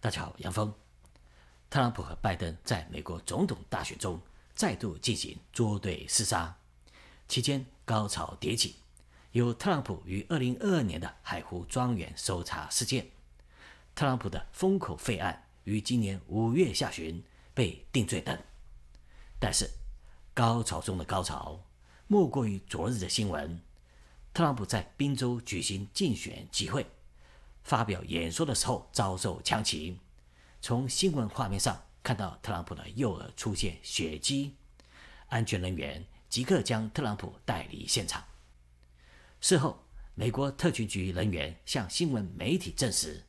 大家好，杨峰。特朗普和拜登在美国总统大选中再度进行捉对厮杀，期间高潮迭起，有特朗普于二零二二年的海湖庄园搜查事件，特朗普的封口费案于今年五月下旬被定罪等。但是，高潮中的高潮，莫过于昨日的新闻：特朗普在宾州举行竞选集会。发表演说的时候遭受枪击，从新闻画面上看到特朗普的右耳出现血迹，安全人员即刻将特朗普带离现场。事后，美国特勤局人员向新闻媒体证实，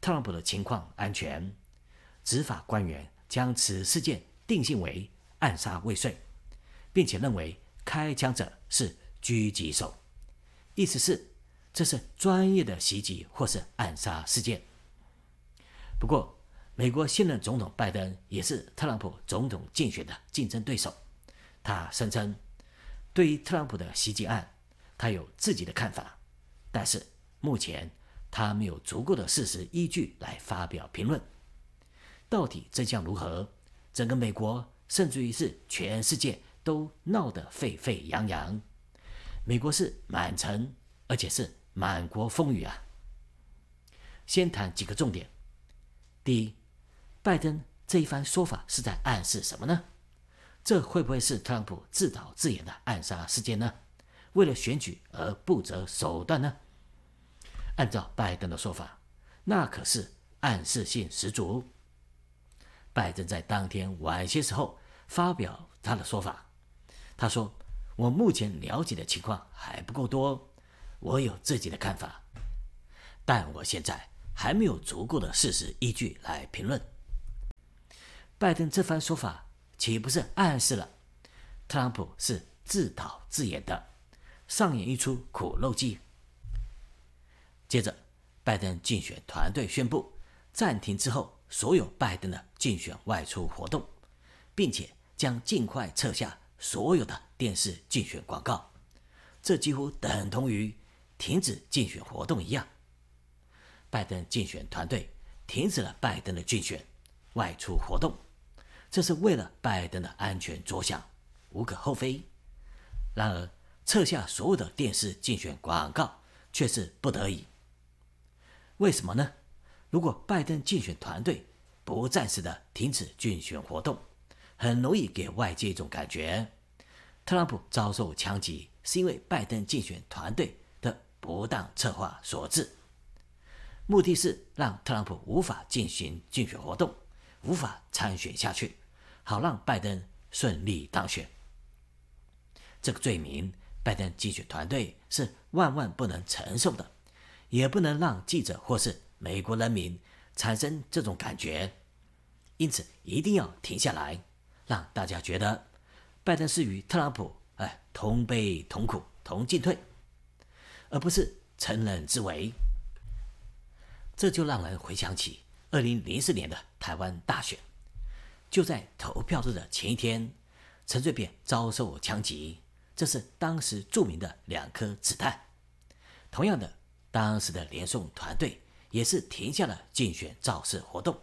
特朗普的情况安全。执法官员将此事件定性为暗杀未遂，并且认为开枪者是狙击手，意思是。这是专业的袭击或是暗杀事件。不过，美国现任总统拜登也是特朗普总统竞选的竞争对手。他声称，对于特朗普的袭击案，他有自己的看法，但是目前他没有足够的事实依据来发表评论。到底真相如何？整个美国甚至于是全世界都闹得沸沸扬扬。美国是满城，而且是。满国风雨啊！先谈几个重点。第一，拜登这一番说法是在暗示什么呢？这会不会是特朗普自导自演的暗杀事件呢？为了选举而不择手段呢？按照拜登的说法，那可是暗示性十足。拜登在当天晚些时候发表他的说法，他说：“我目前了解的情况还不够多。”我有自己的看法，但我现在还没有足够的事实依据来评论。拜登这番说法岂不是暗示了特朗普是自导自演的，上演一出苦肉计？接着，拜登竞选团队宣布暂停之后所有拜登的竞选外出活动，并且将尽快撤下所有的电视竞选广告，这几乎等同于。停止竞选活动一样，拜登竞选团队停止了拜登的竞选外出活动，这是为了拜登的安全着想，无可厚非。然而，撤下所有的电视竞选广告却是不得已。为什么呢？如果拜登竞选团队不暂时的停止竞选活动，很容易给外界一种感觉：特朗普遭受枪击是因为拜登竞选团队。不当策划所致，目的是让特朗普无法进行竞选活动，无法参选下去，好让拜登顺利当选。这个罪名，拜登竞选团队是万万不能承受的，也不能让记者或是美国人民产生这种感觉。因此，一定要停下来，让大家觉得拜登是与特朗普哎同悲同苦同进退。而不是乘人之危，这就让人回想起二零零四年的台湾大选。就在投票日的前一天，陈水扁遭受枪击，这是当时著名的两颗子弹。同样的，当时的连宋团队也是停下了竞选造势活动，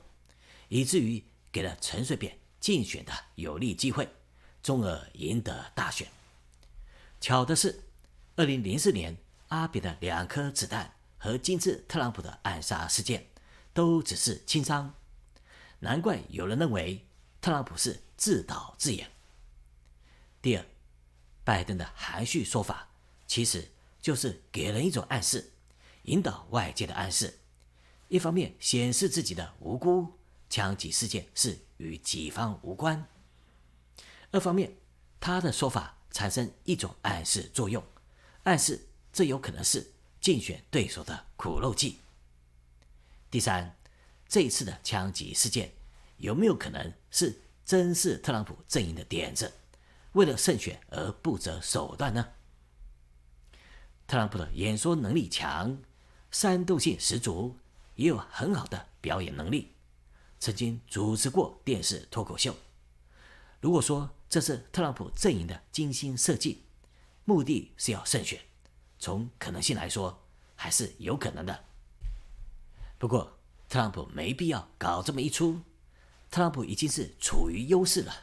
以至于给了陈水扁竞选的有利机会，从而赢得大选。巧的是，二零零四年。阿比的两颗子弹和今次特朗普的暗杀事件都只是轻伤，难怪有人认为特朗普是自导自演。第二，拜登的含蓄说法其实就是给人一种暗示，引导外界的暗示。一方面显示自己的无辜，枪击事件是与己方无关；二方面，他的说法产生一种暗示作用，暗示。这有可能是竞选对手的苦肉计。第三，这一次的枪击事件有没有可能是真是特朗普阵营的点子，为了胜选而不择手段呢？特朗普的演说能力强，煽动性十足，也有很好的表演能力，曾经主持过电视脱口秀。如果说这是特朗普阵营的精心设计，目的是要胜选。从可能性来说，还是有可能的。不过，特朗普没必要搞这么一出。特朗普已经是处于优势了，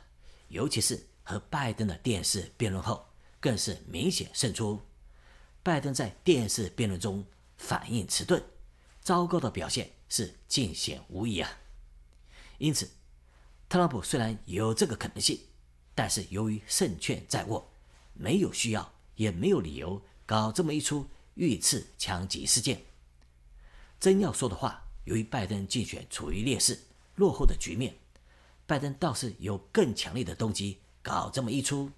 尤其是和拜登的电视辩论后，更是明显胜出。拜登在电视辩论中反应迟钝，糟糕的表现是尽显无疑啊！因此，特朗普虽然有这个可能性，但是由于胜券在握，没有需要，也没有理由。搞这么一出遇刺枪击事件，真要说的话，由于拜登竞选处于劣势落后的局面，拜登倒是有更强烈的动机搞这么一出。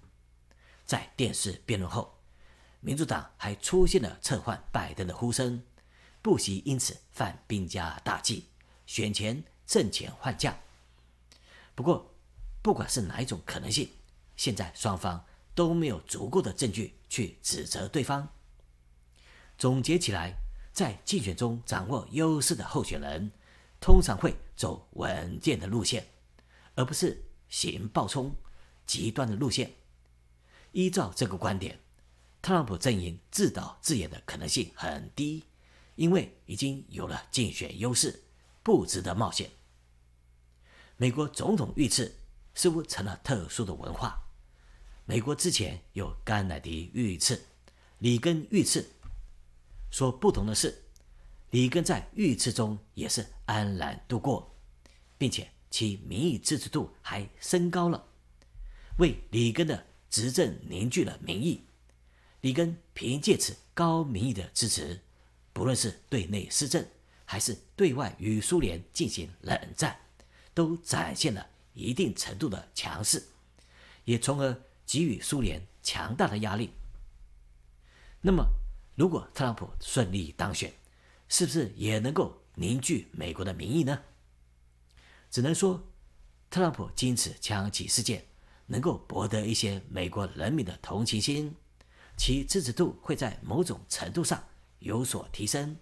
在电视辩论后，民主党还出现了撤换拜登的呼声，不惜因此犯兵家大忌，选前挣钱换将。不过，不管是哪一种可能性，现在双方。都没有足够的证据去指责对方。总结起来，在竞选中掌握优势的候选人，通常会走稳健的路线，而不是行暴冲、极端的路线。依照这个观点，特朗普阵营自导自演的可能性很低，因为已经有了竞选优势，不值得冒险。美国总统遇刺似乎成了特殊的文化。美国之前有甘乃迪遇刺、里根遇刺，所不同的是，里根在遇刺中也是安然度过，并且其民意支持度还升高了，为里根的执政凝聚了民意。里根凭借此高民意的支持，不论是对内施政，还是对外与苏联进行冷战，都展现了一定程度的强势，也从而。给予苏联强大的压力。那么，如果特朗普顺利当选，是不是也能够凝聚美国的民意呢？只能说，特朗普经此枪击事件，能够博得一些美国人民的同情心，其支持度会在某种程度上有所提升。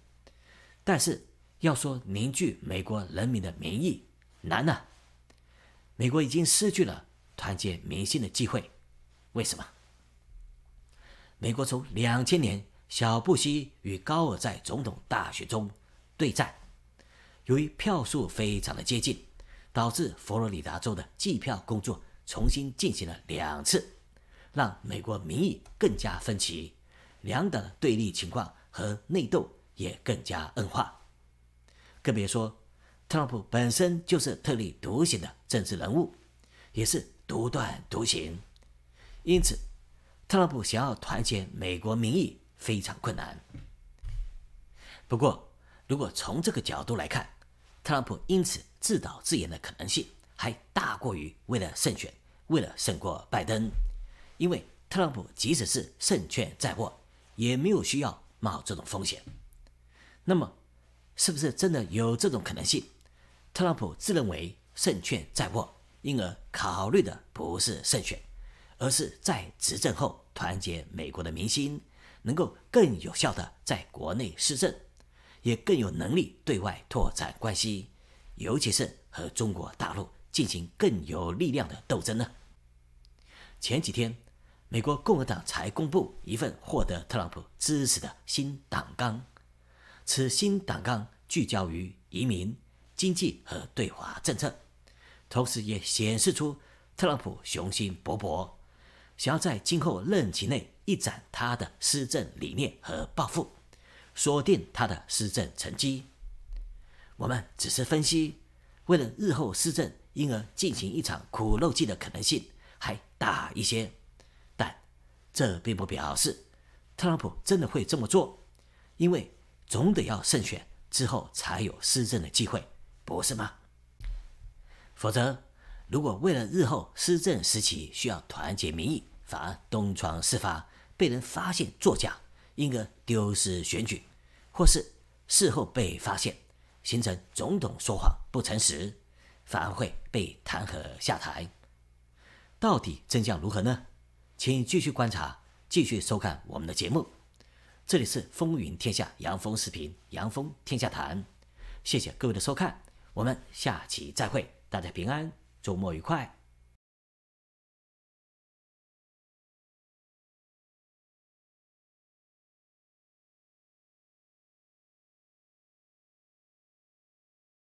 但是，要说凝聚美国人民的民意难了，美国已经失去了团结民心的机会。为什么？美国从两千年小布希与高尔在总统大选中对战，由于票数非常的接近，导致佛罗里达州的计票工作重新进行了两次，让美国民意更加分歧，两党对立情况和内斗也更加恶化。更别说特朗普本身就是特立独行的政治人物，也是独断独行。因此，特朗普想要团结美国民意非常困难。不过，如果从这个角度来看，特朗普因此自导自演的可能性还大过于为了胜选、为了胜过拜登。因为特朗普即使是胜券在握，也没有需要冒这种风险。那么，是不是真的有这种可能性？特朗普自认为胜券在握，因而考虑的不是胜选。而是在执政后团结美国的民心，能够更有效地在国内施政，也更有能力对外拓展关系，尤其是和中国大陆进行更有力量的斗争呢。前几天，美国共和党才公布一份获得特朗普支持的新党纲，此新党纲聚焦于移民、经济和对华政策，同时也显示出特朗普雄心勃勃。想要在今后任期内一展他的施政理念和抱负，锁定他的施政成绩。我们只是分析，为了日后施政，因而进行一场苦肉计的可能性还大一些。但这并不表示特朗普真的会这么做，因为总得要胜选之后才有施政的机会，不是吗？否则，如果为了日后施政时期需要团结民意，反而东窗事发，被人发现作假，因而丢失选举，或是事后被发现，形成总统说谎不诚实，反而会被弹劾下台。到底真相如何呢？请继续观察，继续收看我们的节目。这里是风云天下杨峰视频，杨峰天下谈。谢谢各位的收看，我们下期再会。大家平安，周末愉快。